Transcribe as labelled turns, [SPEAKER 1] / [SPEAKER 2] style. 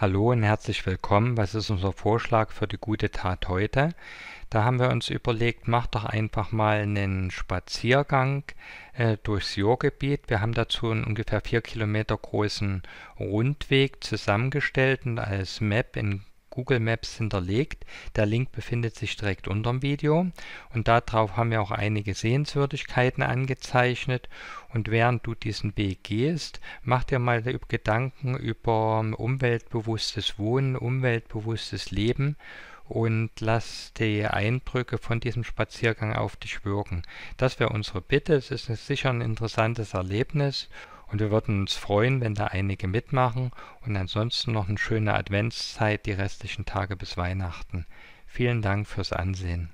[SPEAKER 1] Hallo und herzlich willkommen. Was ist unser Vorschlag für die gute Tat heute? Da haben wir uns überlegt, mach doch einfach mal einen Spaziergang äh, durchs Jurgebiet. Wir haben dazu einen ungefähr vier Kilometer großen Rundweg zusammengestellt und als Map in Google Maps hinterlegt. Der Link befindet sich direkt unter dem Video und darauf haben wir auch einige Sehenswürdigkeiten angezeichnet. Und während du diesen Weg gehst, mach dir mal Gedanken über umweltbewusstes Wohnen, umweltbewusstes Leben und lass die Eindrücke von diesem Spaziergang auf dich wirken. Das wäre unsere Bitte. Es ist sicher ein interessantes Erlebnis und wir würden uns freuen, wenn da einige mitmachen und ansonsten noch eine schöne Adventszeit, die restlichen Tage bis Weihnachten. Vielen Dank fürs Ansehen.